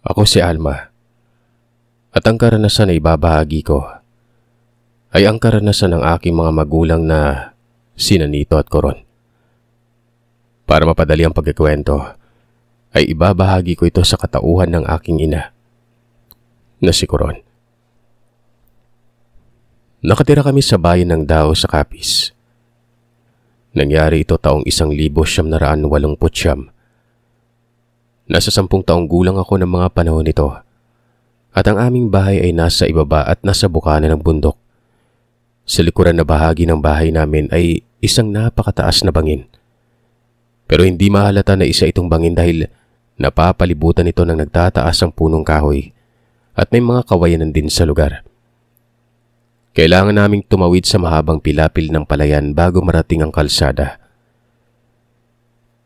Ako si Alma. At ang karanasan na ibabahagi ko ay ang karanasan ng aking mga magulang na sinanito at koron. Para mapadali ang pagkikwento, ay ibabahagi ko ito sa katauhan ng aking ina na si Koron. Nakatira kami sa bayan ng Dao sa Kapis. Nangyari ito taong 1,000 libo siyam naraan walong putsyam Nasa sampung taong gulang ako ng mga panahon nito. At ang aming bahay ay nasa ibaba at nasa bukana ng bundok. Sa likuran na bahagi ng bahay namin ay isang napakataas na bangin. Pero hindi mahalata na isa itong bangin dahil napapalibutan ito ng nagtataas ang punong kahoy at may mga kawayanan din sa lugar. Kailangan naming tumawid sa mahabang pilapil ng palayan bago marating ang kalsada.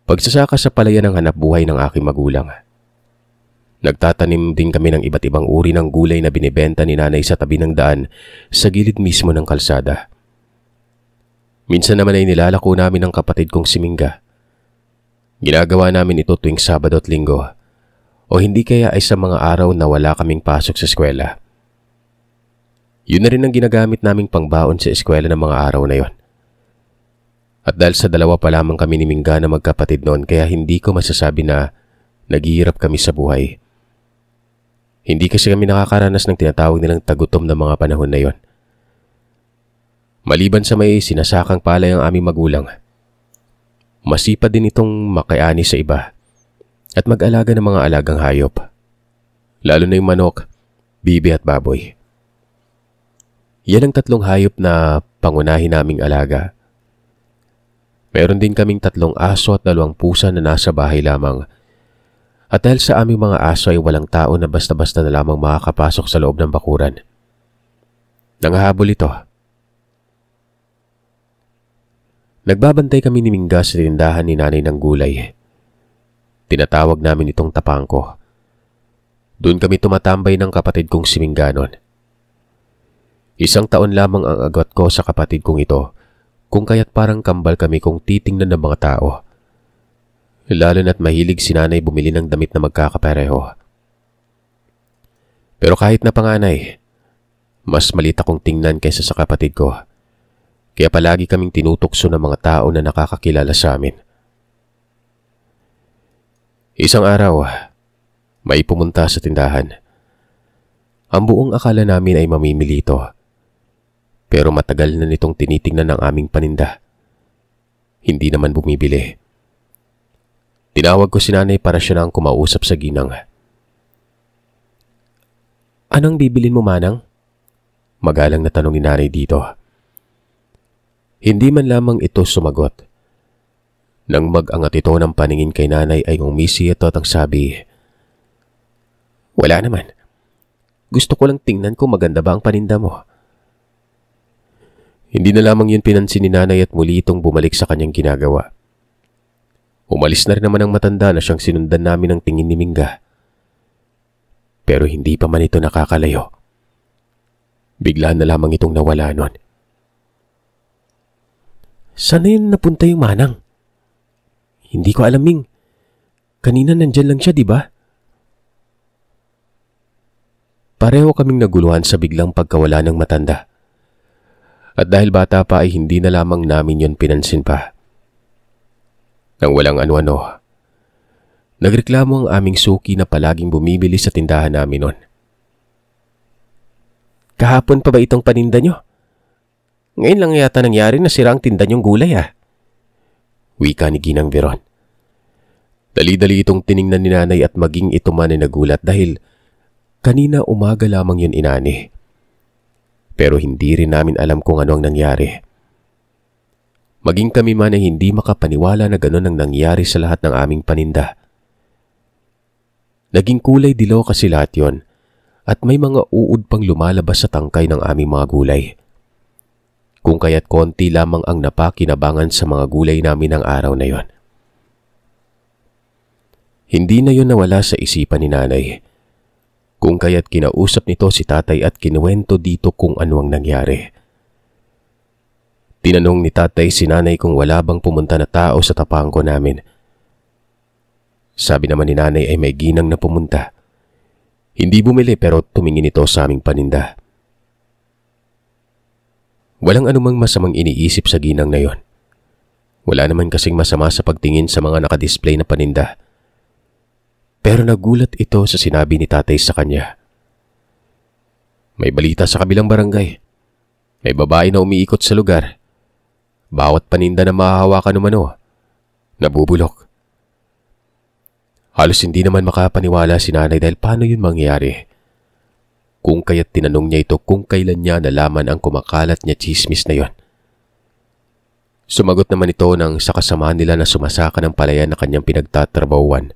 Pagsasaka sa palayan ang hanap buhay ng aking magulang. Nagtatanim din kami ng iba't ibang uri ng gulay na binibenta ni nanay sa tabi ng daan sa gilid mismo ng kalsada. Minsan naman ay nilalako namin ang kapatid kong si Mingga. Ginagawa namin ito tuwing Sabado at Linggo o hindi kaya ay sa mga araw na wala kaming pasok sa eskwela. Yun na rin ang ginagamit naming pangbaon sa eskwela ng mga araw na yon. At dahil sa dalawa pa lamang kami ni Mingga na magkapatid noon kaya hindi ko masasabi na naghihirap kami sa buhay. Hindi kasi kami nakakaranas ng tinatawag nilang tagutom ng mga panahon na yon. Maliban sa may sinasakang palay ang aming magulang, masipad din itong makiani sa iba at mag-alaga ng mga alagang hayop. Lalo na yung manok, bibi at baboy. Yan ang tatlong hayop na pangunahin naming alaga Meron din kaming tatlong aso at dalawang pusa na nasa bahay lamang. At dahil sa aming mga aso ay walang tao na basta-basta na lamang makakapasok sa loob ng bakuran. Nangahabol ito. Nagbabantay kami ni Mingga sa tindahan ni nanay ng gulay. Tinatawag namin itong tapangko. Doon kami tumatambay ng kapatid kong si Mingga noon. Isang taon lamang ang agot ko sa kapatid kong ito kung kaya't parang kambal kami kung titingnan ng mga tao. Lalo na't mahilig si nanay bumili ng damit na magkakapareho. Pero kahit na panganay, mas malita kong tingnan kaysa sa kapatid ko. Kaya palagi kaming tinutokso ng mga tao na nakakakilala sa amin. Isang araw, may pumunta sa tindahan. Ang buong akala namin ay mamimili ito. Pero matagal na nitong tinitingnan ng aming paninda. Hindi naman bumibili. Tinawag ko si nanay para siya na ang kumausap sa ginang. Anong bibilin mo manang? Magalang na tanong ni nanay dito. Hindi man lamang ito sumagot. Nang magangat ito ng paningin kay nanay ay umisi ito at ang sabi, Wala naman. Gusto ko lang tingnan kung maganda ba ang paninda mo. Hindi na lamang yun pinansin ni nanay at muli itong bumalik sa kanyang ginagawa. Umalis na rin naman ang matanda na siyang sinundan namin ng tingin ni Mingga. Pero hindi pa man ito nakakalayo. Bigla na lamang itong nawala nun. Sana yun napunta yung manang? Hindi ko alam, Ming. Kanina nandyan lang siya, di ba? Pareho kaming naguluhan sa biglang pagkawala ng matanda at dahil bata pa ay hindi na lamang namin yon pinansin pa. Nang walang ano-ano, nagreklamo ang aming suki na palaging bumibili sa tindahan namin noon. Kahapon pa ba itong paninda nyo? Ngayon lang yata nangyari na sirang ang tinda gulay ah. Wika ni Ginang Veron. Dali-dali itong tiningnan ni nanay at maging ito man ay nagulat dahil kanina umaga lamang yun inani pero hindi rin namin alam kung ano ang nangyari. Maging kami man ay hindi makapaniwala na ganun ang nangyari sa lahat ng aming paninda. Naging kulay dilaw kasi lahat yon at may mga uod pang lumalabas sa tangkay ng aming mga gulay. Kung kaya't konti lamang ang napakinabangan sa mga gulay namin ng araw na yon. Hindi na yon nawala sa isipan ni nanay. Kung kaya't kinausap nito si tatay at kinuwento dito kung ano ang nangyari. Tinanong ni tatay si nanay kung wala bang pumunta na tao sa tapangko namin. Sabi naman ni nanay ay may ginang na pumunta. Hindi bumili pero tumingin ito sa aming paninda. Walang anumang masamang iniisip sa ginang na yon. Wala naman kasing masama sa pagtingin sa mga nakadisplay na paninda. Pero nagulat ito sa sinabi ni tatay sa kanya. May balita sa kabilang barangay. May babae na umiikot sa lugar. Bawat paninda na mahahawakan umano, oh. nabubulok. Halos hindi naman makapaniwala si nanay dahil paano yun mangyayari. Kung kaya't tinanong niya ito kung kailan niya nalaman ang kumakalat niya chismis na yon. Sumagot naman ito ng sa kasama nila na sumasaka ng palayan na kanyang pinagtatrabawan.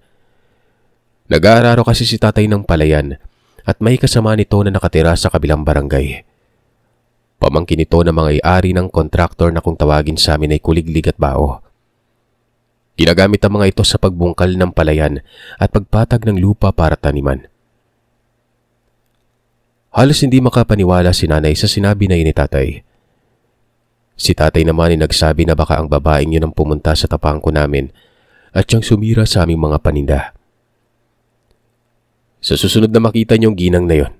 Nag-aararo kasi si tatay ng palayan at may kasama nito na nakatira sa kabilang barangay. Pamangkin ito ng mga iari ng kontraktor na kung tawagin sa amin ay kuliglig at bao. Ginagamit ang mga ito sa pagbungkal ng palayan at pagpatag ng lupa para taniman. Halos hindi makapaniwala si nanay sa sinabi na ni tatay. Si tatay naman ay nagsabi na baka ang babaeng yun ang pumunta sa tapangko namin at siyang sumira sa aming mga paninda. Sa susunod na makita niyong ginang na yon,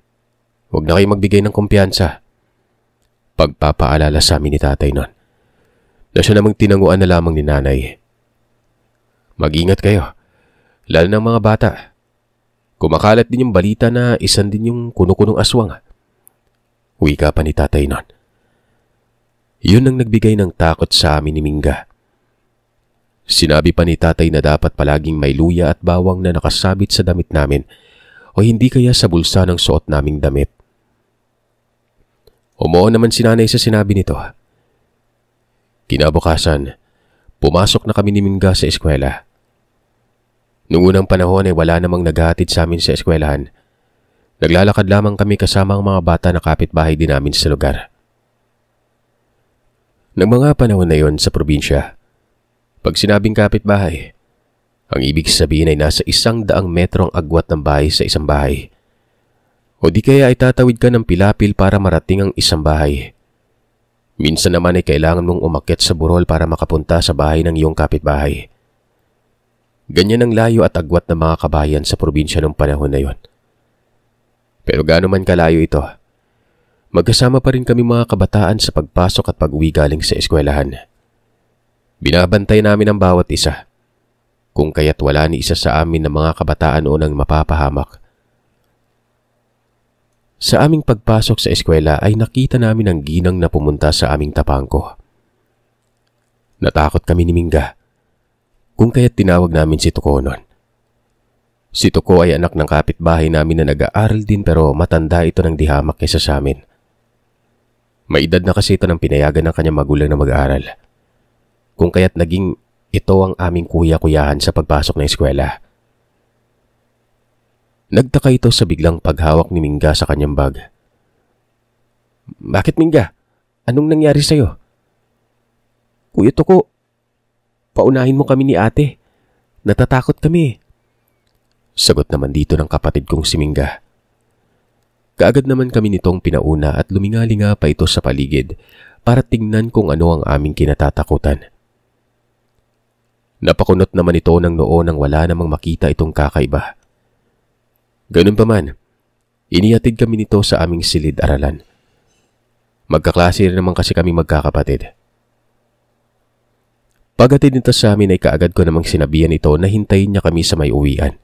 huwag na kayong magbigay ng kumpiyansa. Pagpapaalala sa amin ni tatay nun, na siya namang tinanguan na lamang ni nanay. Mag-ingat kayo, lalo ng mga bata. Kumakalat din yung balita na isan din yung kuno-kunong aswang. Wika pa ni tatay nun. Yun ang nagbigay ng takot sa amin ni Mingga. Sinabi pa ni tatay na dapat palaging may luya at bawang na nakasabit sa damit namin o hindi kaya sa bulsa ng suot naming damit. Umuo naman si nanay sa sinabi nito. Kinabukasan, pumasok na kami ni Mingga sa eskwela. Noong unang panahon ay wala namang naghahatid sa amin sa eskwelahan. Naglalakad lamang kami kasama ang mga bata na kapitbahay din namin sa lugar. Nang mga panahon na yon sa probinsya, pag sinabing kapitbahay, ang ibig sabihin ay nasa isang daang metro ang agwat ng bahay sa isang bahay. O di kaya ay tatawid ka ng pilapil para marating ang isang bahay. Minsan naman ay kailangan mong umakyat sa burol para makapunta sa bahay ng iyong kapitbahay. Ganyan ang layo at agwat ng mga kabayan sa probinsya ng panahon na yon. Pero gaano man kalayo ito, magkasama pa rin kami mga kabataan sa pagpasok at pag-uwi galing sa eskwelahan. Binabantay namin ang bawat isa kung kaya't wala ni isa sa amin na mga kabataan noon ang mapapahamak. Sa aming pagpasok sa eskwela ay nakita namin ang ginang na pumunta sa aming tapangko. Natakot kami ni Mingga, kung kaya't tinawag namin si Tuko noon. Si Tuko ay anak ng kapitbahay namin na nag-aaral din pero matanda ito ng dihamak kaysa sa amin. May edad na kasi ito ng pinayagan ng kanyang magulang na mag-aaral. Kung kaya't naging ito ang aming kuya-kuyahan sa pagpasok ng eskwela. Nagtaka ito sa biglang paghawak ni Mingga sa kanyang bag. Bakit Mingga? Anong nangyari sa'yo? Kuya Toko, paunahin mo kami ni ate. Natatakot kami. Sagot naman dito ng kapatid kong si Mingga. Kaagad naman kami nitong pinauna at lumingali nga pa ito sa paligid para tingnan kung ano ang aming kinatatakutan. Napakunot naman ito ng noo nang wala namang makita itong kakaiba. Ganun pa man, iniatid kami nito sa aming silid-aralan. Magkaklase rin naman kasi kami magkakapatid. Pagatid nito sa amin ay kaagad ko namang sinabihan ito na hintayin niya kami sa may uwian.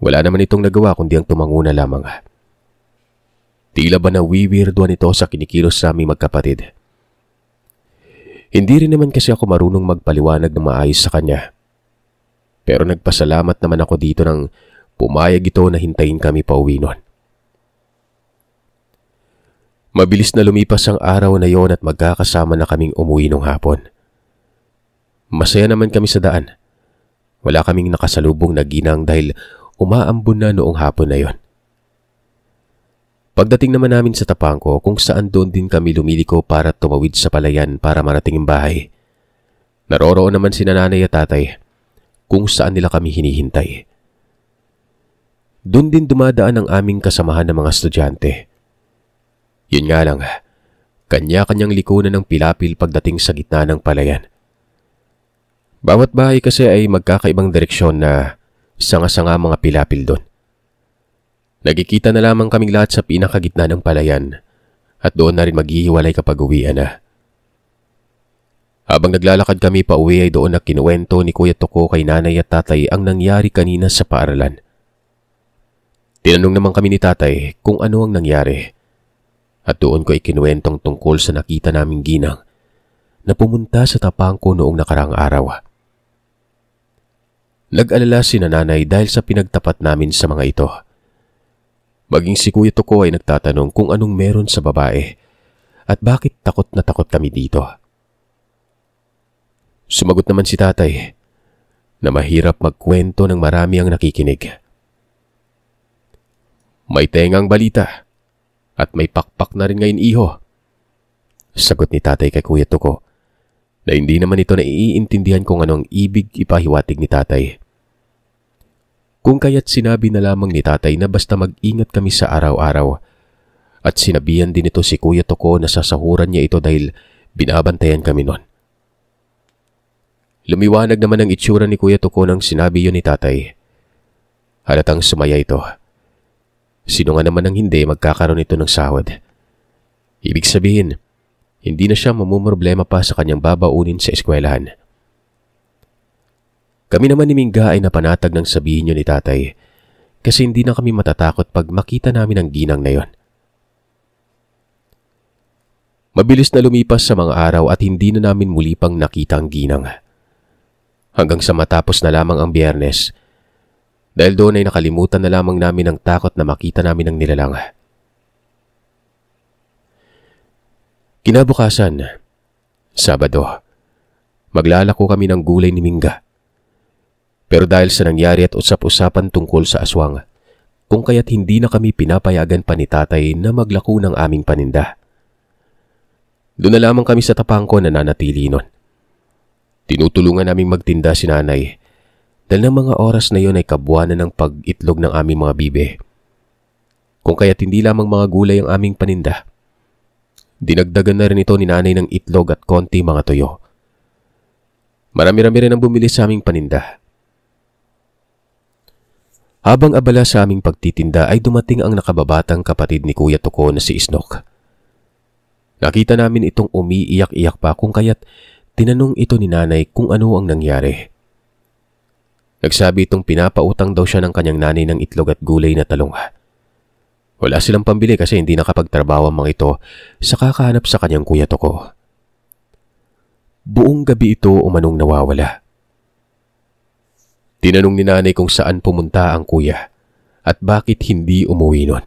Wala naman itong nagawa kundi ang tumanguna lamang. Tila ba na wiwirduan ito sa kinikilos sa aming magkapatid? Hindi rin naman kasi ako marunong magpaliwanag ng maayos sa kanya. Pero nagpasalamat naman ako dito nang pumayag ito na hintayin kami pa uwi nun. Mabilis na lumipas ang araw na yon at magkakasama na kaming umuwi nung hapon. Masaya naman kami sa daan. Wala kaming nakasalubong na ginang dahil umaambon na noong hapon na yon. Pagdating naman namin sa Tapangko kung saan doon din kami lumiliko para tumawid sa palayan para marating ang bahay. Naroroon naman si nanay at tatay kung saan nila kami hinihintay. Doon din dumadaan ang aming kasamahan ng mga estudyante. Yun nga lang, kanya-kanyang likunan ng pilapil pagdating sa gitna ng palayan. Bawat bahay kasi ay magkakaibang direksyon na sanga-sanga mga pilapil doon. Nagkikita na lamang kaming lahat sa pinakagitna ng palayan at doon na rin maghihiwalay kapag uwian na. Habang naglalakad kami pa uwi ay doon na kinuwento ni Kuya Toko kay nanay at tatay ang nangyari kanina sa paaralan. Tinanong naman kami ni tatay kung ano ang nangyari. At doon ko ikinuwentong tungkol sa nakita naming ginang na pumunta sa Tapangko noong nakarang araw. Nag-alala si nanay dahil sa pinagtapat namin sa mga ito. Maging si Kuya Toko ay nagtatanong kung anong meron sa babae at bakit takot na takot kami dito. Sumagot naman si tatay na mahirap magkwento ng marami ang nakikinig. May tengang balita at may pakpak na rin ngayon iho. Sagot ni tatay kay Kuya Tuko na hindi naman ito naiintindihan kung anong ibig ipahiwatig ni tatay. Kung kaya't sinabi na lamang ni tatay na basta mag-ingat kami sa araw-araw. At sinabihan din ito si Kuya Toko na sasahuran niya ito dahil binabantayan kami noon. Lumiwanag naman ang itsura ni Kuya Toko nang sinabi yun ni tatay. Halatang sumaya ito. Sino nga naman ang hindi magkakaroon ito ng sahod? Ibig sabihin, hindi na siya mamumroblema pa sa kanyang babaunin sa eskwelahan. Kami naman ni Mingga ay napanatag ng sabihin yun ni tatay kasi hindi na kami matatakot pag makita namin ang ginang na yon. Mabilis na lumipas sa mga araw at hindi na namin muli pang nakita ang ginang. Hanggang sa matapos na lamang ang biyernes, dahil doon ay nakalimutan na lamang namin ang takot na makita namin ang nilalang. Kinabukasan, Sabado, maglalako kami ng gulay ni Mingga. Pero dahil sa nangyari at usap-usapan tungkol sa aswang, kung kaya't hindi na kami pinapayagan pa ni tatay na maglako ng aming paninda. Doon na lamang kami sa tapangko na nanatili nun. Tinutulungan naming magtinda si nanay dahil ng mga oras na yon ay kabuwanan ng pag-itlog ng aming mga bibe. Kung kaya't hindi lamang mga gulay ang aming paninda, dinagdagan na rin ito ni nanay ng itlog at konti mga toyo. Marami-rami rin ang bumili sa aming paninda habang abala sa aming pagtitinda ay dumating ang nakababatang kapatid ni Kuya Toko na si Isnok. Nakita namin itong umiiyak-iyak pa kung kaya't tinanong ito ni nanay kung ano ang nangyari. Nagsabi itong pinapautang daw siya ng kanyang nanay ng itlog at gulay na talong. Wala silang pambili kasi hindi nakapagtrabaho ang mga ito sa kakahanap sa kanyang kuya Toko. Buong gabi ito umanong nawawala. Tinanong ni nanay kung saan pumunta ang kuya at bakit hindi umuwi nun.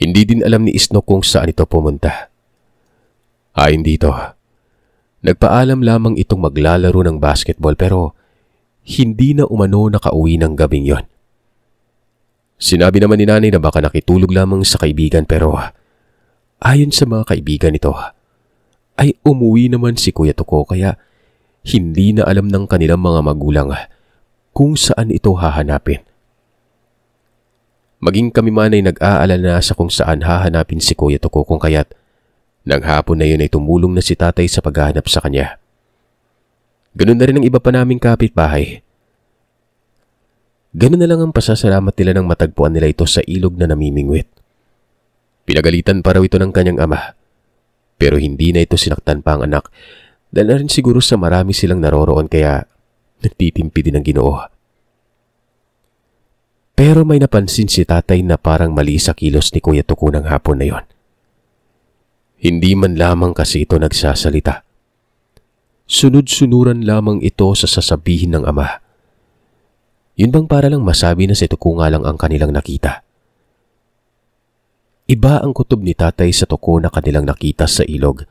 Hindi din alam ni Isno kung saan ito pumunta. Ayon dito, nagpaalam lamang itong maglalaro ng basketball pero hindi na umano nakauwi ng gabing yon. Sinabi naman ni nanay na baka nakitulog lamang sa kaibigan pero ayon sa mga kaibigan ito, ay umuwi naman si Kuya Tuko kaya hindi na alam ng kanilang mga magulang kung saan ito hahanapin. Maging kami man ay nag-aalala sa kung saan hahanapin si Kuya Toko kung kaya't nang hapon na yun ay tumulong na si tatay sa paghahanap sa kanya. Ganun na rin ang iba pa naming kapitbahay. Ganun na lang ang pasasalamat nila nang matagpuan nila ito sa ilog na namimingwit. Pinagalitan pa raw ito ng kanyang ama. Pero hindi na ito sinaktan pa ang anak dahil na rin siguro sa marami silang naroroon kaya nagtitimpi din ang ginoo. Pero may napansin si tatay na parang mali sa kilos ni Kuya Tuko ng hapon na yon. Hindi man lamang kasi ito nagsasalita. Sunod-sunuran lamang ito sa sasabihin ng ama. Yun bang para lang masabi na si Tuko nga lang ang kanilang nakita? Iba ang kutob ni tatay sa Tuko na kanilang nakita sa ilog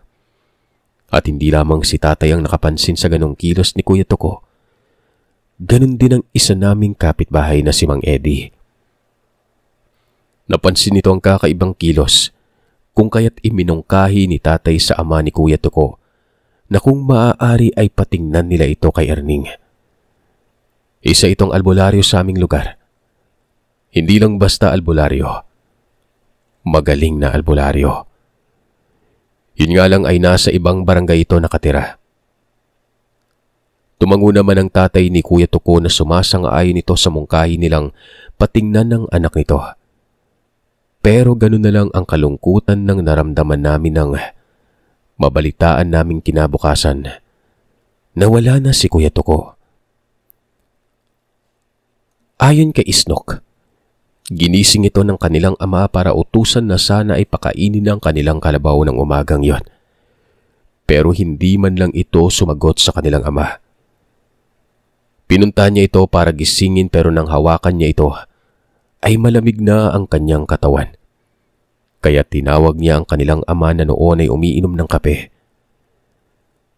at hindi lamang si tatay ang nakapansin sa ganong kilos ni Kuya Toko. Ganon din ang isa naming kapitbahay na si Mang Eddie. Napansin nito ang kakaibang kilos kung kaya't iminungkahi ni tatay sa ama ni Kuya Toko na kung maaari ay patingnan nila ito kay Erning. Isa itong albularyo sa aming lugar. Hindi lang basta albularyo. Magaling na albularyo. Yun nga lang ay nasa ibang barangay ito nakatira. Tumango naman ang tatay ni Kuya Tuko na sumasang-ayon ito sa mungkahi nilang patingnan ng anak nito. Pero ganun na lang ang kalungkutan ng naramdaman namin ng mabalitaan naming kinabukasan. Nawala na si Kuya Tuko. Ayon kay Isnok, Ginising ito ng kanilang ama para utusan na sana ay pakainin ang kanilang kalabaw ng umagang yon. Pero hindi man lang ito sumagot sa kanilang ama. Pinunta niya ito para gisingin pero nang hawakan niya ito, ay malamig na ang kanyang katawan. Kaya tinawag niya ang kanilang ama na noon ay umiinom ng kape.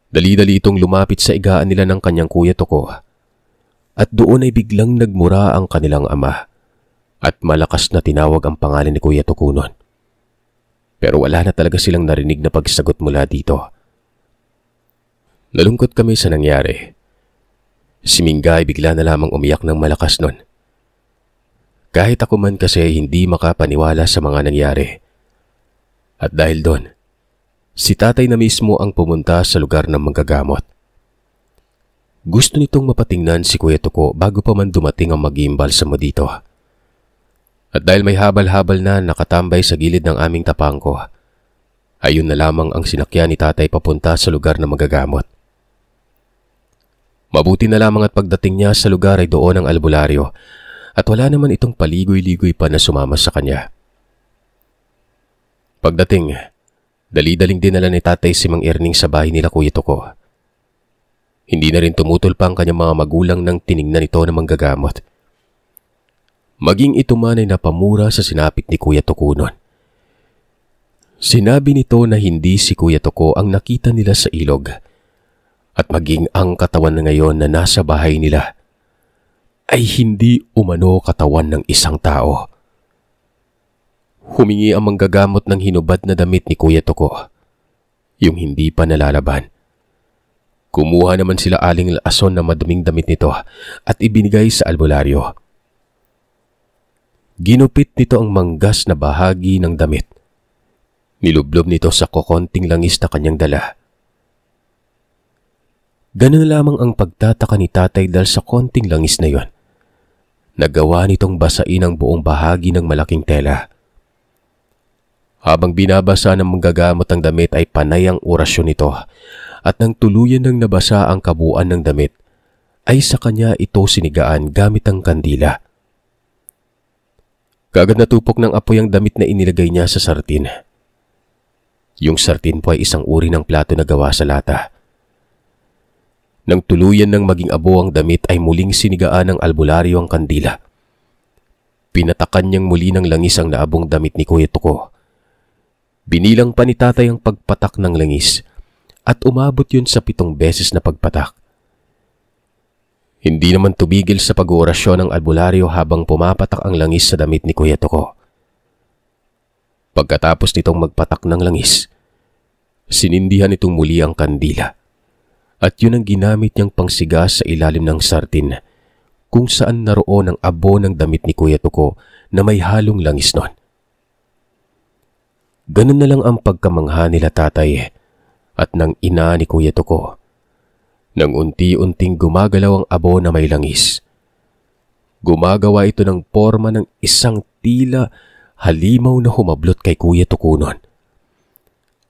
Dali-dali itong lumapit sa igaan nila ng kanyang kuya toko at doon ay biglang nagmura ang kanilang ama at malakas na tinawag ang pangalan ni Kuya Tukunon. Pero wala na talaga silang narinig na pagsagot mula dito. Nalungkot kami sa nangyari. Si Mingay bigla na lamang umiyak ng malakas nun. Kahit ako man kasi hindi makapaniwala sa mga nangyari. At dahil doon, si tatay na mismo ang pumunta sa lugar ng manggagamot. Gusto nitong mapatingnan si Kuya Tuko bago pa man dumating ang mag sa mo dito. At dahil may habal-habal na nakatambay sa gilid ng aming tapangko, ayun na lamang ang sinakyan ni tatay papunta sa lugar na magagamot. Mabuti na lamang at pagdating niya sa lugar ay doon ang albularyo at wala naman itong paligoy-ligoy pa na sumama sa kanya. Pagdating, dali-daling dinala ni tatay si Mang Erning sa bahay nila Kuya Toko. Hindi na rin tumutol pa ang kanyang mga magulang nang tiningnan ito na manggagamot. Maging ito man ay napamura sa sinapit ni Kuya Tukunon. Sinabi nito na hindi si Kuya Toko ang nakita nila sa ilog at maging ang katawan na ngayon na nasa bahay nila ay hindi umano katawan ng isang tao. Humingi ang manggagamot ng hinubad na damit ni Kuya Toko, yung hindi pa nalalaban. Kumuha naman sila aling lason na maduming damit nito at ibinigay sa albularyo. Ginupit nito ang manggas na bahagi ng damit. Nilublob nito sa kokonting langis na kanyang dala. Ganun lamang ang pagtataka ni tatay dal sa konting langis na yon. Nagawa nitong basain ang buong bahagi ng malaking tela. Habang binabasa ng manggagamot ang damit ay panay ang orasyon nito at nang tuluyan nang nabasa ang kabuuan ng damit, ay sa kanya ito sinigaan gamit ang kandila. Kagad natupok ng apoy ang damit na inilagay niya sa sartin. Yung sartin po ay isang uri ng plato na gawa sa lata. Nang tuluyan ng maging abo ang damit ay muling sinigaan ng albularyo ang kandila. Pinatakan niyang muli ng langis ang naabong damit ni Kuya Tuko. Binilang pa ni tatay ang pagpatak ng langis at umabot yun sa pitong beses na pagpatak. Hindi naman tubigil sa pag-oorasyon ng albularyo habang pumapatak ang langis sa damit ni Kuya Toko. Pagkatapos nitong magpatak ng langis, sinindihan itong muli ang kandila. At yun ang ginamit niyang pangsiga sa ilalim ng sartin kung saan naroon ang abo ng damit ni Kuya Toko na may halong langis noon. Ganun na lang ang pagkamangha nila tatay at ng ina ni Kuya Toko nang unti-unting gumagalaw ang abo na may langis. Gumagawa ito ng porma ng isang tila halimaw na humablot kay Kuya Tukunon.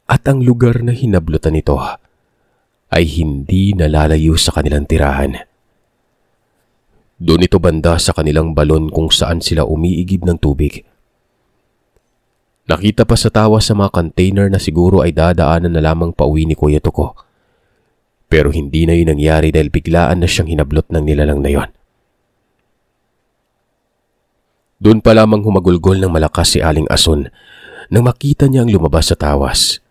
At ang lugar na hinablutan ito ay hindi nalalayo sa kanilang tirahan. Doon ito banda sa kanilang balon kung saan sila umiigib ng tubig. Nakita pa sa tawa sa mga container na siguro ay dadaanan na lamang pauwi ni Kuya Tuko. Pero hindi na yun nangyari dahil biglaan na siyang hinablot ng nilalang na yon. Doon pa lamang humagulgol ng malakas si Aling Ason nang makita niya ang lumabas sa tawas.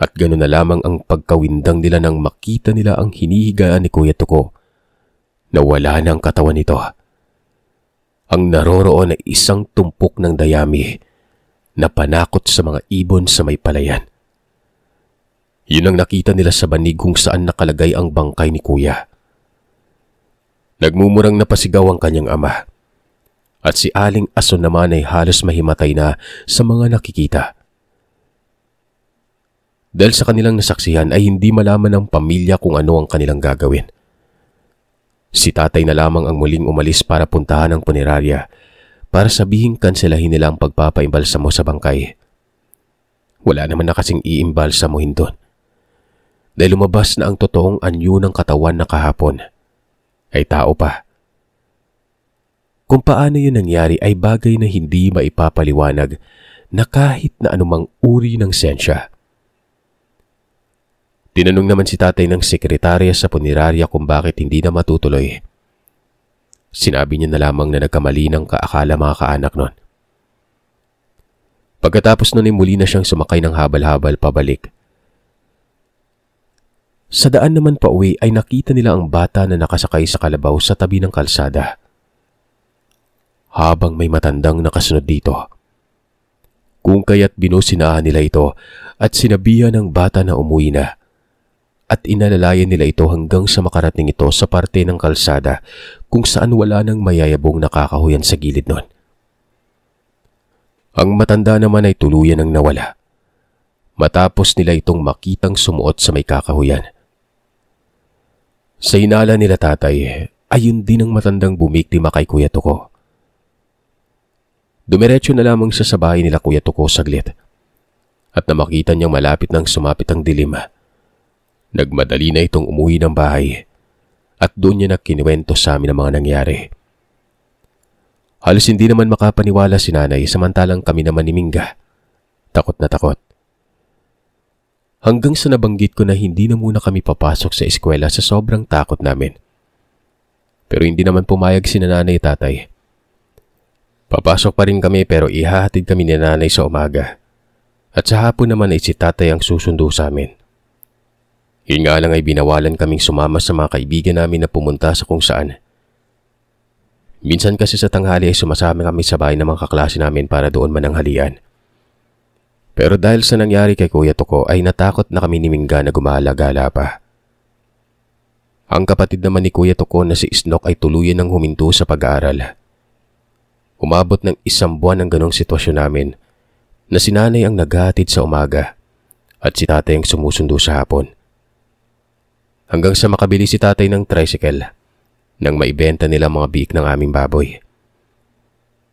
At ganoon na lamang ang pagkawindang nila nang makita nila ang hinihigaan ni Kuya Tuko na wala na ang katawan nito. Ang naroroon ay isang tumpok ng dayami na panakot sa mga ibon sa may palayan. Yun ang nakita nila sa banig kung saan nakalagay ang bangkay ni kuya. Nagmumurang napasigaw ang kanyang ama. At si Aling Aso naman ay halos mahimatay na sa mga nakikita. Dahil sa kanilang nasaksihan ay hindi malaman ng pamilya kung ano ang kanilang gagawin. Si tatay na lamang ang muling umalis para puntahan ang punerarya para sabihin kanselahin nila ang pagpapaimbalsamo sa bangkay. Wala naman na kasing iimbalsamuhin doon dahil lumabas na ang totoong anyo ng katawan na kahapon. Ay tao pa. Kung paano yun nangyari ay bagay na hindi maipapaliwanag na kahit na anumang uri ng sensya. Tinanong naman si tatay ng sekretarya sa punerarya kung bakit hindi na matutuloy. Sinabi niya na lamang na nagkamali ng kaakala mga kaanak nun. Pagkatapos nun ay muli na siyang sumakay ng habal-habal pabalik sa daan naman pa uwi ay nakita nila ang bata na nakasakay sa kalabaw sa tabi ng kalsada. Habang may matandang nakasunod dito. Kung kaya't binusinahan nila ito at sinabihan ng bata na umuwi na. At inalalayan nila ito hanggang sa makarating ito sa parte ng kalsada kung saan wala nang mayayabong nakakahuyan sa gilid nun. Ang matanda naman ay tuluyan ang nawala. Matapos nila itong makitang sumuot sa may kakahuyan. Sa inala nila tatay, ayun din ang matandang bumiktima kay Kuya Tuko. Dumiretso na lamang siya sa bahay nila Kuya Tuko saglit at na makita niyang malapit nang sumapit ang dilim. Nagmadali na itong umuwi ng bahay at doon niya nakinuwento sa amin ang mga nangyari. Halos hindi naman makapaniwala si nanay samantalang kami naman ni Mingga. Takot na takot. Hanggang sa nabanggit ko na hindi na muna kami papasok sa eskwela sa sobrang takot namin. Pero hindi naman pumayag si nanay at tatay. Papasok pa rin kami pero ihahatid kami ni nanay sa umaga. At sa hapon naman ay si tatay ang susundo sa amin. Yun nga lang ay binawalan kaming sumama sa mga kaibigan namin na pumunta sa kung saan. Minsan kasi sa tanghali ay sumasama kami sa bahay ng mga kaklase namin para doon mananghalian. Pero dahil sa nangyari kay Kuya Toko ay natakot na kami ni Mingga na gumala-gala pa. Ang kapatid naman ni Kuya Toko na si Snok ay tuluyan ng huminto sa pag-aaral. Umabot ng isang buwan ang ganong sitwasyon namin na si nanay ang naghahatid sa umaga at si tatay ang sumusundo sa hapon. Hanggang sa makabili si tatay ng tricycle nang maibenta nila mga biik ng aming baboy.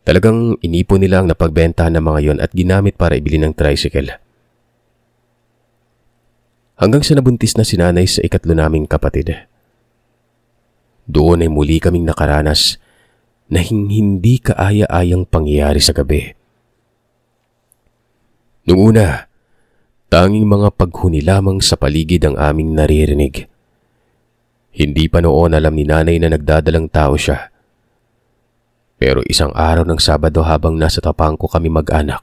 Talagang inipon nila ang napagbentahan ng mga yon at ginamit para ibili ng tricycle. Hanggang sa nabuntis na si nanay sa ikatlo naming kapatid. Doon ay muli kaming nakaranas na hindi kaaya-ayang pangyayari sa gabi. Noong una, tanging mga paghuni lamang sa paligid ang aming naririnig. Hindi pa noon alam ni nanay na nagdadalang tao siya pero isang araw ng Sabado habang nasa tapang ko kami mag-anak,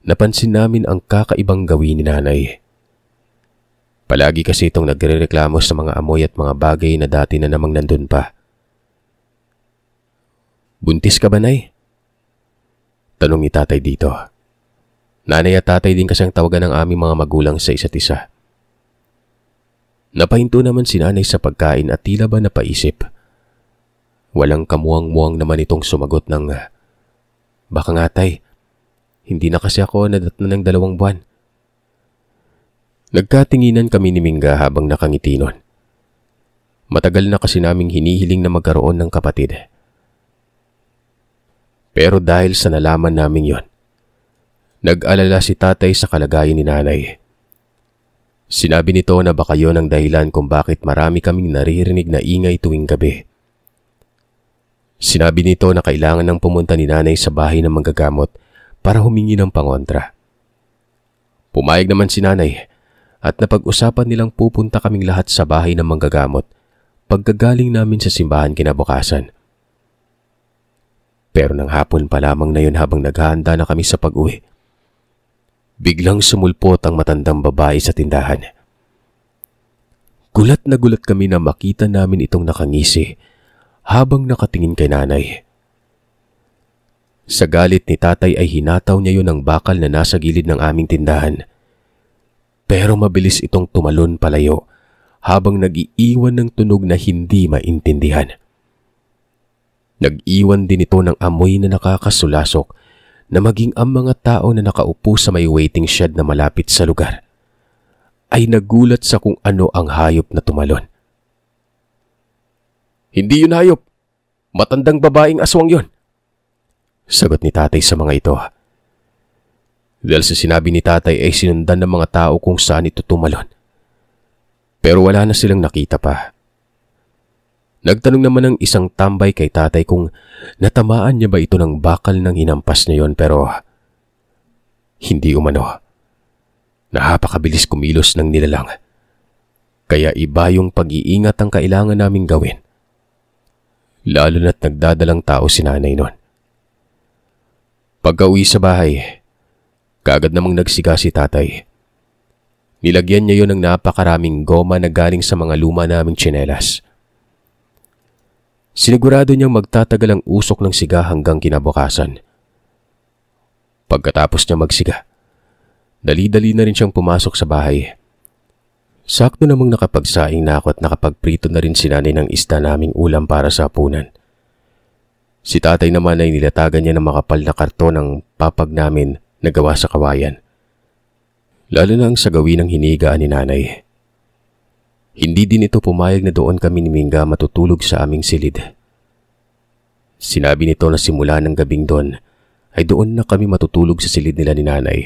napansin namin ang kakaibang gawin ni nanay. Palagi kasi itong nagre-reklamo sa mga amoy at mga bagay na dati na namang nandun pa. Buntis ka ba, Nay? Tanong ni tatay dito. Nanay at tatay din kasi ang tawagan ng aming mga magulang sa isa't isa. Napahinto naman si nanay sa pagkain at tila ba napaisip. Walang kamuang-muang naman itong sumagot ng, Baka nga tay, hindi na kasi ako nadatna ng dalawang buwan. Nagkatinginan kami ni Mingga habang nakangiti nun. Matagal na kasi naming hinihiling na magkaroon ng kapatid. Pero dahil sa nalaman namin yon, nag-alala si tatay sa kalagayan ni nanay. Sinabi nito na baka yon ang dahilan kung bakit marami kaming naririnig na ingay tuwing gabi. Sinabi nito na kailangan nang pumunta ni nanay sa bahay ng manggagamot para humingi ng pangontra. Pumayag naman si nanay at napag-usapan nilang pupunta kaming lahat sa bahay ng manggagamot pagkagaling namin sa simbahan kinabukasan. Pero nang hapon pa lamang na yun habang naghahanda na kami sa pag-uwi, biglang sumulpot ang matandang babae sa tindahan. Gulat na gulat kami na makita namin itong nakangisi habang nakatingin kay nanay. Sa galit ni tatay ay hinataw niya yon ang bakal na nasa gilid ng aming tindahan. Pero mabilis itong tumalon palayo habang nag-iiwan ng tunog na hindi maintindihan. Nag-iwan din ito ng amoy na nakakasulasok na maging ang mga tao na nakaupo sa may waiting shed na malapit sa lugar. Ay nagulat sa kung ano ang hayop na tumalon. Hindi yun hayop. Matandang babaeng aswang yun. Sagot ni tatay sa mga ito. Dahil sa sinabi ni tatay ay sinundan ng mga tao kung saan ito tumalon. Pero wala na silang nakita pa. Nagtanong naman ng isang tambay kay tatay kung natamaan niya ba ito ng bakal ng hinampas na yon pero hindi umano. Nahapakabilis kumilos ng nilalang. Kaya iba yung pag-iingat ang kailangan naming gawin lalo na't nagdadalang tao si nanay nun. Pagka uwi sa bahay, kagad namang nagsiga si tatay. Nilagyan niya yon ng napakaraming goma na galing sa mga luma naming tsinelas. Sinigurado niyang magtatagal ang usok ng siga hanggang kinabukasan. Pagkatapos niya magsiga, dali-dali na rin siyang pumasok sa bahay Sakto namang nakapagsaing na ako at nakapagprito na rin si nanay ng isda naming ulam para sa hapunan. Si tatay naman ay nilatagan niya ng makapal na karton ng papag namin na gawa sa kawayan. Lalo na ang sagawin ng hinigaan ni nanay. Hindi din ito pumayag na doon kami ni Minga matutulog sa aming silid. Sinabi nito na simula ng gabing doon ay doon na kami matutulog sa silid nila ni nanay.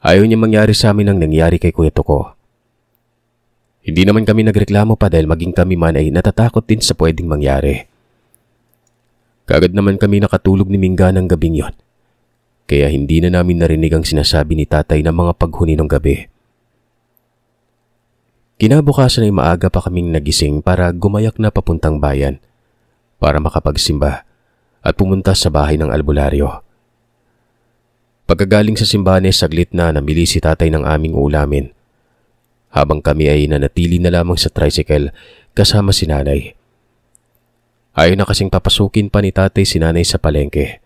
Ayaw niya mangyari sa amin ang nangyari kay Kuya Toko hindi naman kami nagreklamo pa dahil maging kami man ay natatakot din sa pwedeng mangyari. Kagad naman kami nakatulog ni Mingga ng gabing yon. Kaya hindi na namin narinig ang sinasabi ni tatay ng mga paghuni ng gabi. Kinabukasan ay maaga pa kaming nagising para gumayak na papuntang bayan para makapagsimba at pumunta sa bahay ng albularyo. Pagkagaling sa simbahan ay saglit na namili si tatay ng aming ulamin habang kami ay nanatili na lamang sa tricycle kasama si nanay. Ayaw na kasing papasukin pa ni tatay si nanay sa palengke.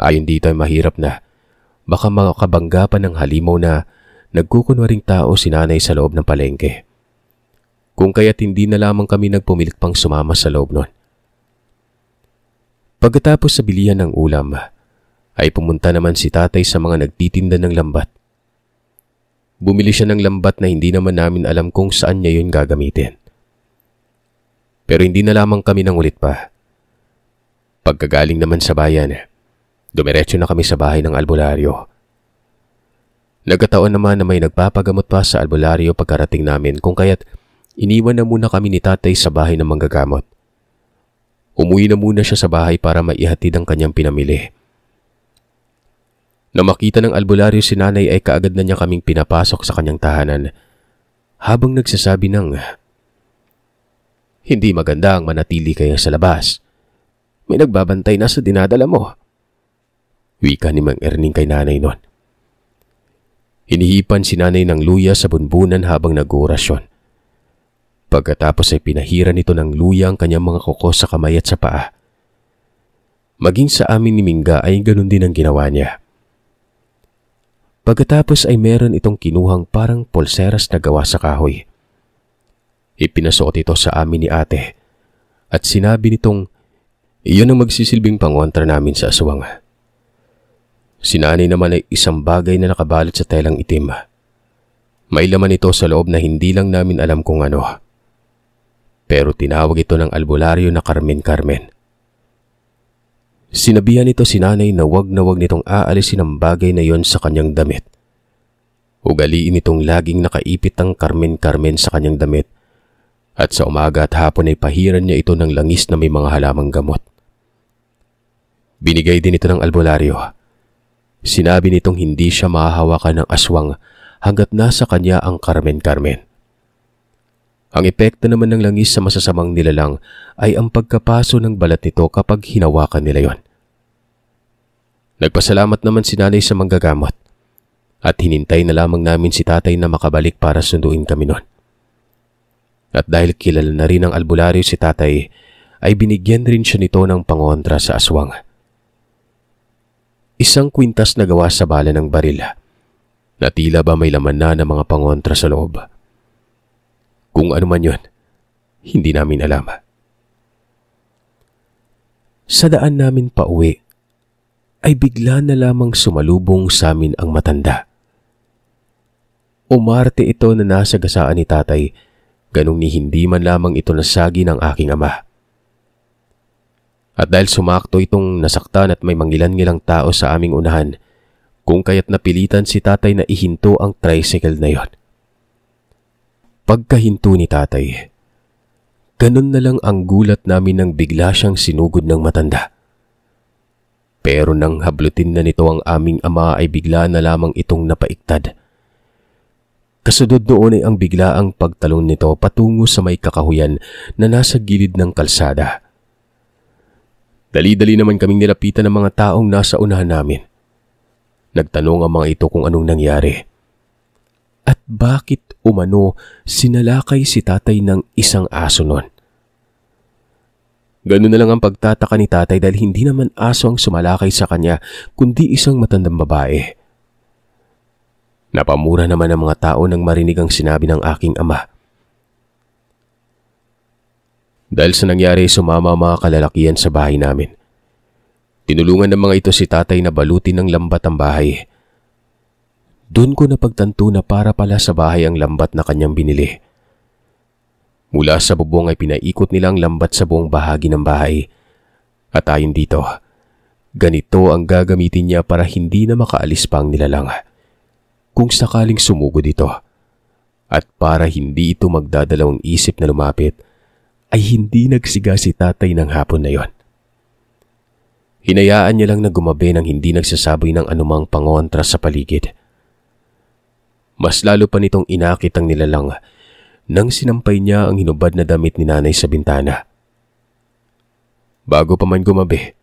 Ayon dito ay mahirap na. Baka makakabangga pa ng halimaw na nagkukunwaring tao si nanay sa loob ng palengke. Kung kaya't hindi na lamang kami nagpumilit pang sumama sa loob nun. Pagkatapos sa bilihan ng ulam, ay pumunta naman si tatay sa mga nagtitinda ng lambat. Bumili siya ng lambat na hindi naman namin alam kung saan niya yun gagamitin. Pero hindi na lamang kami nang ulit pa. Pagkagaling naman sa bayan, eh, dumiretso na kami sa bahay ng albularyo. Nagkataon naman na may nagpapagamot pa sa albularyo pagkarating namin kung kaya't iniwan na muna kami ni tatay sa bahay ng manggagamot. Umuwi na muna siya sa bahay para maihatid ang kanyang pinamili. Nang makita ng albularyo si nanay ay kaagad na niya kaming pinapasok sa kanyang tahanan habang nagsasabi ng Hindi maganda ang manatili kayo sa labas. May nagbabantay na sa dinadala mo. Wika ni Mang Erning kay nanay noon. Hinihipan si nanay ng luya sa bunbunan habang nag-orasyon. Pagkatapos ay pinahiran ito ng luya ang kanyang mga kuko sa kamay at sa paa. Maging sa amin ni Mingga ay ganun din ang ginawa niya. Pagkatapos ay meron itong kinuhang parang pulseras na gawa sa kahoy. Ipinasuot ito sa amin ni ate at sinabi nitong iyon ang magsisilbing pangontra namin sa aswang. Si naman ay isang bagay na nakabalot sa telang itim. May laman ito sa loob na hindi lang namin alam kung ano. Pero tinawag ito ng albularyo na Carmen Carmen. Sinabihan nito si nanay na wag na wag nitong aalisin ang bagay na yon sa kanyang damit. Ugaliin nitong laging nakaipit ang Carmen-Carmen sa kanyang damit at sa umaga at hapon ay pahiran niya ito ng langis na may mga halamang gamot. Binigay din ito ng albularyo. Sinabi nitong hindi siya mahahawakan ng aswang hanggat nasa kanya ang Carmen-Carmen. Ang epekto naman ng langis sa masasamang nilalang ay ang pagkapaso ng balat nito kapag hinawakan nila yon. Nagpasalamat naman si nanay sa manggagamot at hinintay na lamang namin si tatay na makabalik para sunduin kami noon. At dahil kilala na rin ang albularyo si tatay, ay binigyan rin siya nito ng pangontra sa aswang. Isang kwintas na gawa sa bala ng barila na tila ba may laman na ng mga pangontra sa loob. Kung ano man yun, hindi namin alam. Sa daan namin pa uwi, ay bigla na lamang sumalubong sa amin ang matanda. Umarte ito na nasa gasaan ni tatay, ganong ni hindi man lamang ito nasagi ng aking ama. At dahil sumakto itong nasaktan at may mangilan-ngilang tao sa aming unahan, kung kaya't napilitan si tatay na ihinto ang tricycle na yon pagkahinto ni tatay. Ganun na lang ang gulat namin nang bigla siyang sinugod ng matanda. Pero nang hablutin na nito ang aming ama ay bigla na lamang itong napaiktad. Kasudod doon ay ang biglaang pagtalon nito patungo sa may kakahuyan na nasa gilid ng kalsada. Dali-dali naman kaming nilapitan ng mga taong nasa unahan namin. Nagtanong ang mga ito kung anong nangyari. At bakit umano sinalakay si tatay ng isang aso nun? Ganun na lang ang pagtataka ni tatay dahil hindi naman aso ang sumalakay sa kanya kundi isang matandang babae. Napamura naman ang mga tao nang marinig ang sinabi ng aking ama. Dahil sa nangyari, sumama ang mga kalalakian sa bahay namin. Tinulungan ng mga ito si tatay na balutin ng lambat ang bahay doon ko napagtanto na para pala sa bahay ang lambat na kanyang binili. Mula sa bubong ay pinaikot nila ang lambat sa buong bahagi ng bahay. At ayon dito, ganito ang gagamitin niya para hindi na makaalis pa ang nilalang. Kung sakaling sumugo dito, at para hindi ito magdadalawang isip na lumapit, ay hindi nagsiga si tatay ng hapon na yon. Hinayaan niya lang na gumabi nang hindi nagsasabay ng anumang pangontra sa paligid. Mas lalo pa nitong inakit ang nilalang nang sinampay niya ang hinubad na damit ni nanay sa bintana. Bago pa man gumabi,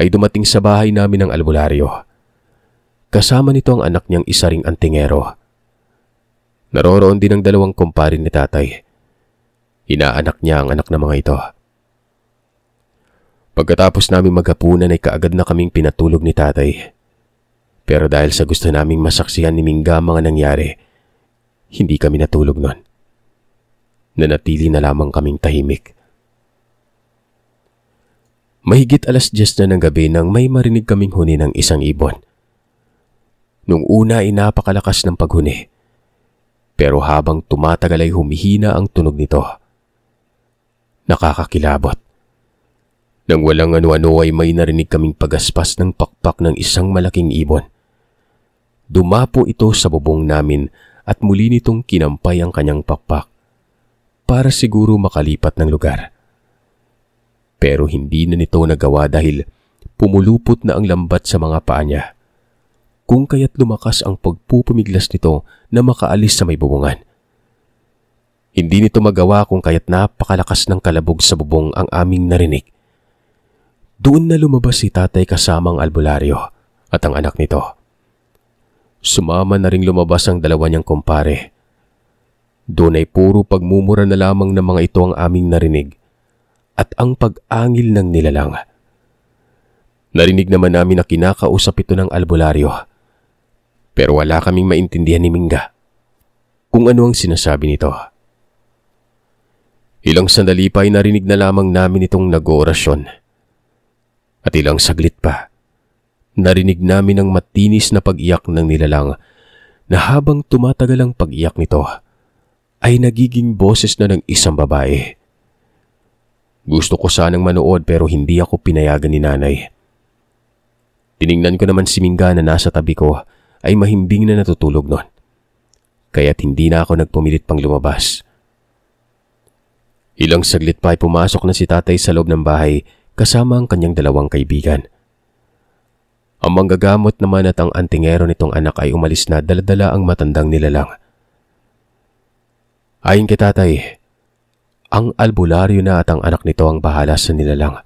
ay dumating sa bahay namin ang albularyo. Kasama nito ang anak niyang isa ring antingero. Naroroon din ang dalawang kumpare ni tatay. Inaanak niya ang anak ng mga ito. Pagkatapos namin maghapunan ay kaagad na kaming pinatulog ni tatay. Pero dahil sa gusto naming masaksihan ni Mingga mga nangyari, hindi kami natulog nun. Nanatili na lamang kaming tahimik. Mahigit alas 10 na ng gabi nang may marinig kaming huni ng isang ibon. Nung una ay napakalakas ng paghuni. Pero habang tumatagal ay humihina ang tunog nito. Nakakakilabot. Nang walang ano-ano ay may narinig kaming pagaspas ng pakpak ng isang malaking ibon. Dumapo ito sa bubong namin at muli nitong kinampay ang kanyang pakpak para siguro makalipat ng lugar. Pero hindi na nito nagawa dahil pumulupot na ang lambat sa mga paa niya. Kung kaya't lumakas ang pagpupumiglas nito na makaalis sa may bubungan. Hindi nito magawa kung kaya't napakalakas ng kalabog sa bubong ang aming narinig. Doon na lumabas si tatay kasamang albularyo at ang anak nito. Sumama na ring lumabas ang dalawa niyang kumpare. Doon ay puro pagmumura na lamang ng mga ito ang aming narinig at ang pag-angil ng nilalang. Narinig naman namin na kinakausap ito ng albularyo. Pero wala kaming maintindihan ni Mingga kung ano ang sinasabi nito. Ilang sandali pa ay narinig na lamang namin itong nag-oorasyon. At ilang saglit pa Narinig namin ang matinis na pag-iyak ng nilalang na habang tumatagal ang pag-iyak nito ay nagiging boses na ng isang babae. Gusto ko sanang manood pero hindi ako pinayagan ni nanay. Tiningnan ko naman si Mingga na nasa tabi ko ay mahimbing na natutulog nun. Kaya't hindi na ako nagpumilit pang lumabas. Ilang saglit pa ay pumasok na si tatay sa loob ng bahay kasama ang kanyang dalawang kaibigan. Ang manggagamot naman at ang antingero nitong anak ay umalis na daladala ang matandang nilalang. Ayon kay tatay, ang albularyo na at ang anak nito ang bahala sa nilalang.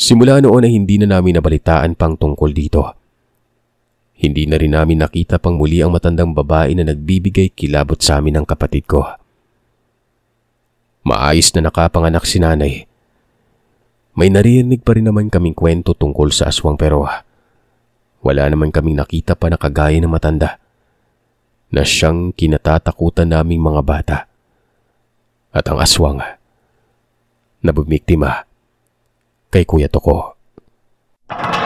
Simula noon ay hindi na namin nabalitaan pang tungkol dito. Hindi na rin namin nakita pang muli ang matandang babae na nagbibigay kilabot sa amin ng kapatid ko. Maayos na nakapanganak si nanay may narinig pa rin naman kaming kwento tungkol sa aswang pero wala naman kaming nakita pa na kagaya ng matanda na siyang kinatatakutan naming mga bata. At ang aswang na bumiktima kay Kuya Toko. Thank you.